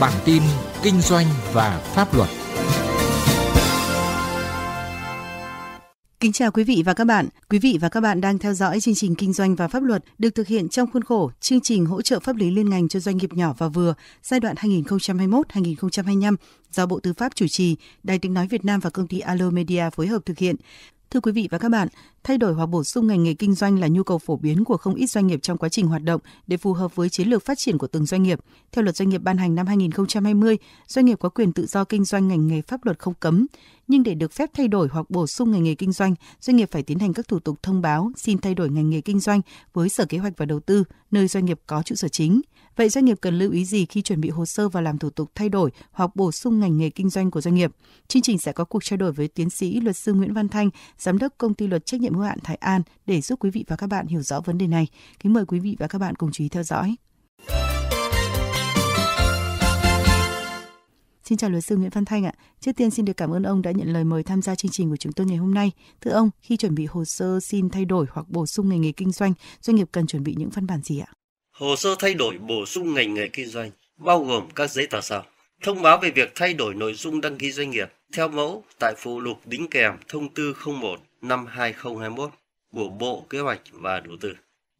Bản tin kinh doanh và pháp luật. Kính chào quý vị và các bạn. Quý vị và các bạn đang theo dõi chương trình Kinh doanh và pháp luật được thực hiện trong khuôn khổ chương trình hỗ trợ pháp lý liên ngành cho doanh nghiệp nhỏ và vừa giai đoạn 2021-2025 do Bộ Tư pháp chủ trì, Đài tiếng nói Việt Nam và công ty Alo Media phối hợp thực hiện. Thưa quý vị và các bạn, thay đổi hoặc bổ sung ngành nghề kinh doanh là nhu cầu phổ biến của không ít doanh nghiệp trong quá trình hoạt động để phù hợp với chiến lược phát triển của từng doanh nghiệp. Theo luật doanh nghiệp ban hành năm 2020, doanh nghiệp có quyền tự do kinh doanh ngành nghề pháp luật không cấm nhưng để được phép thay đổi hoặc bổ sung ngành nghề kinh doanh, doanh nghiệp phải tiến hành các thủ tục thông báo xin thay đổi ngành nghề kinh doanh với Sở Kế hoạch và Đầu tư, nơi doanh nghiệp có trụ sở chính. Vậy doanh nghiệp cần lưu ý gì khi chuẩn bị hồ sơ và làm thủ tục thay đổi hoặc bổ sung ngành nghề kinh doanh của doanh nghiệp? Chương trình sẽ có cuộc trao đổi với tiến sĩ luật sư Nguyễn Văn Thanh, giám đốc công ty luật trách nhiệm hữu hạn Thái An để giúp quý vị và các bạn hiểu rõ vấn đề này. Kính mời quý vị và các bạn cùng chú ý theo dõi. Xin chào luật sư Nguyễn Văn Thanh ạ. Trước tiên xin được cảm ơn ông đã nhận lời mời tham gia chương trình của chúng tôi ngày hôm nay. Thưa ông, khi chuẩn bị hồ sơ xin thay đổi hoặc bổ sung ngành nghề kinh doanh, doanh nghiệp cần chuẩn bị những văn bản gì ạ? Hồ sơ thay đổi bổ sung ngành nghề kinh doanh bao gồm các giấy tờ sau. Thông báo về việc thay đổi nội dung đăng ký doanh nghiệp theo mẫu tại phụ lục đính kèm thông tư 01 năm 2021 của Bộ Kế hoạch và Đầu tư.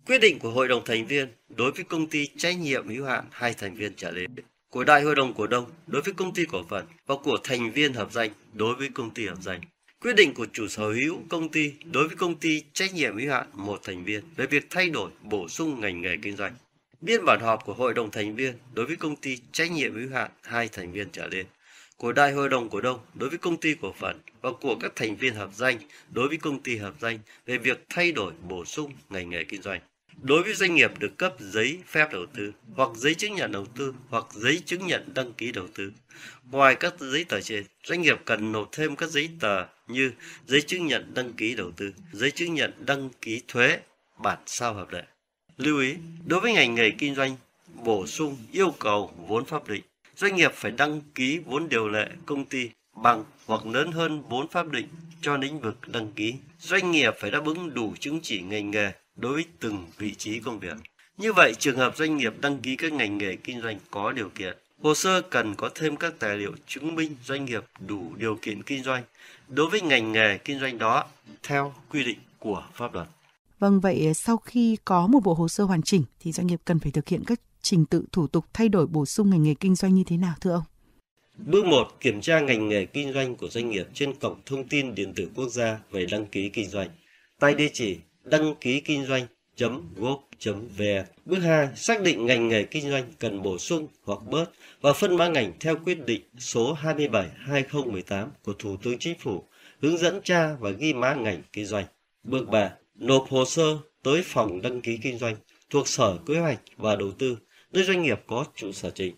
Quyết định của hội đồng thành viên đối với công ty trách nhiệm hữu hạn hai thành viên trở lên của Đại hội đồng cổ đông đối với công ty cổ phần và của thành viên hợp danh đối với công ty hợp danh. Quyết định của chủ sở hữu công ty đối với công ty trách nhiệm hữu hạn một thành viên về việc thay đổi, bổ sung ngành nghề kinh doanh. Biên bản họp của hội đồng thành viên đối với công ty trách nhiệm hữu hạn hai thành viên trở lên của đại hội đồng cổ đông đối với công ty cổ phần và của các thành viên hợp danh đối với công ty hợp danh về việc thay đổi bổ sung ngành nghề kinh doanh đối với doanh nghiệp được cấp giấy phép đầu tư hoặc giấy chứng nhận đầu tư hoặc giấy chứng nhận đăng ký đầu tư. Ngoài các giấy tờ trên, doanh nghiệp cần nộp thêm các giấy tờ như giấy chứng nhận đăng ký đầu tư, giấy chứng nhận đăng ký thuế, bản sao hợp lệ. Lưu ý, đối với ngành nghề kinh doanh, bổ sung yêu cầu vốn pháp định, doanh nghiệp phải đăng ký vốn điều lệ công ty bằng hoặc lớn hơn vốn pháp định cho lĩnh vực đăng ký. Doanh nghiệp phải đáp ứng đủ chứng chỉ ngành nghề đối với từng vị trí công việc. Như vậy, trường hợp doanh nghiệp đăng ký các ngành nghề kinh doanh có điều kiện, hồ sơ cần có thêm các tài liệu chứng minh doanh nghiệp đủ điều kiện kinh doanh đối với ngành nghề kinh doanh đó theo quy định của pháp luật. Vâng, vậy sau khi có một bộ hồ sơ hoàn chỉnh thì doanh nghiệp cần phải thực hiện các trình tự thủ tục thay đổi bổ sung ngành nghề kinh doanh như thế nào thưa ông? Bước 1. Kiểm tra ngành nghề kinh doanh của doanh nghiệp trên cổng thông tin điện tử quốc gia về đăng ký kinh doanh. Tại địa chỉ đăng ký kinh doanh gov.vn. Bước 2, xác định ngành nghề kinh doanh cần bổ sung hoặc bớt và phân mã ngành theo quyết định số 27/2018 của Thủ tướng Chính phủ hướng dẫn tra và ghi mã ngành kinh doanh. Bước 3, nộp hồ sơ tới phòng đăng ký kinh doanh thuộc Sở Kế hoạch và Đầu tư nơi doanh nghiệp có trụ sở chính.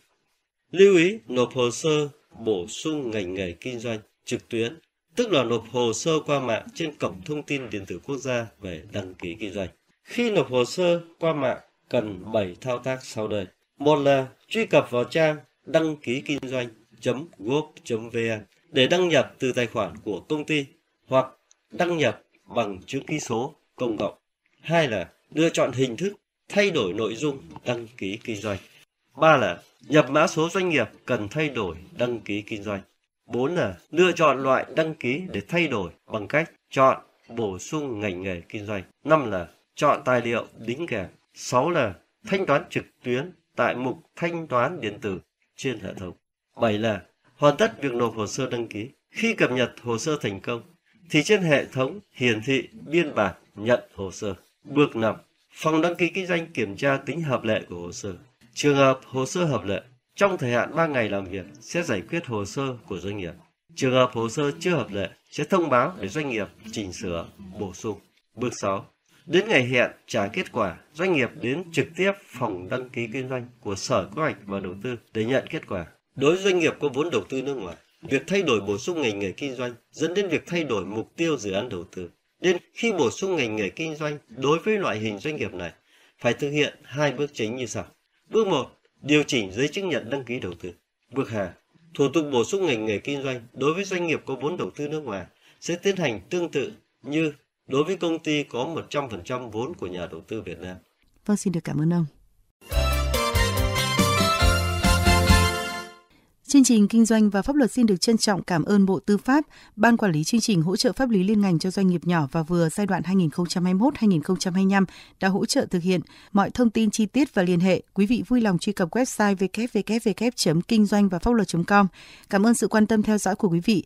Lưu ý nộp hồ sơ bổ sung ngành nghề kinh doanh trực tuyến tức là nộp hồ sơ qua mạng trên cổng thông tin điện tử quốc gia về đăng ký kinh doanh. Khi nộp hồ sơ qua mạng, cần 7 thao tác sau đây. Một là truy cập vào trang đăng ký kinh doanh.gov.vn để đăng nhập từ tài khoản của công ty hoặc đăng nhập bằng chữ ký số công cộng. Hai là lựa chọn hình thức thay đổi nội dung đăng ký kinh doanh. Ba là nhập mã số doanh nghiệp cần thay đổi đăng ký kinh doanh. 4 là lựa chọn loại đăng ký để thay đổi bằng cách chọn bổ sung ngành nghề kinh doanh. 5 là chọn tài liệu đính kèm. 6 là thanh toán trực tuyến tại mục thanh toán điện tử trên hệ thống. 7 là hoàn tất việc nộp hồ sơ đăng ký. Khi cập nhật hồ sơ thành công thì trên hệ thống hiển thị biên bản nhận hồ sơ. Bước 5. Phòng đăng ký kinh doanh kiểm tra tính hợp lệ của hồ sơ. Trường hợp hồ sơ hợp lệ trong thời hạn 3 ngày làm việc sẽ giải quyết hồ sơ của doanh nghiệp. Trường hợp hồ sơ chưa hợp lệ sẽ thông báo để doanh nghiệp chỉnh sửa, bổ sung. Bước 6. Đến ngày hẹn trả kết quả, doanh nghiệp đến trực tiếp phòng đăng ký kinh doanh của Sở Kế hoạch và Đầu tư để nhận kết quả. Đối với doanh nghiệp có vốn đầu tư nước ngoài, việc thay đổi bổ sung ngành nghề kinh doanh dẫn đến việc thay đổi mục tiêu dự án đầu tư. Nên khi bổ sung ngành nghề kinh doanh đối với loại hình doanh nghiệp này, phải thực hiện hai bước chính như sau. Bước 1 Điều chỉnh giấy chứng nhận đăng ký đầu tư. Bước Hà, thủ tục bổ sung ngành nghề kinh doanh đối với doanh nghiệp có vốn đầu tư nước ngoài sẽ tiến hành tương tự như đối với công ty có 100% vốn của nhà đầu tư Việt Nam. Vâng, xin được cảm ơn ông. Chương trình Kinh doanh và pháp luật xin được trân trọng cảm ơn Bộ Tư pháp, Ban Quản lý chương trình hỗ trợ pháp lý liên ngành cho doanh nghiệp nhỏ và vừa giai đoạn 2021-2025 đã hỗ trợ thực hiện. Mọi thông tin chi tiết và liên hệ, quý vị vui lòng truy cập website www.kinh doanh và pháp luật.com. Cảm ơn sự quan tâm theo dõi của quý vị.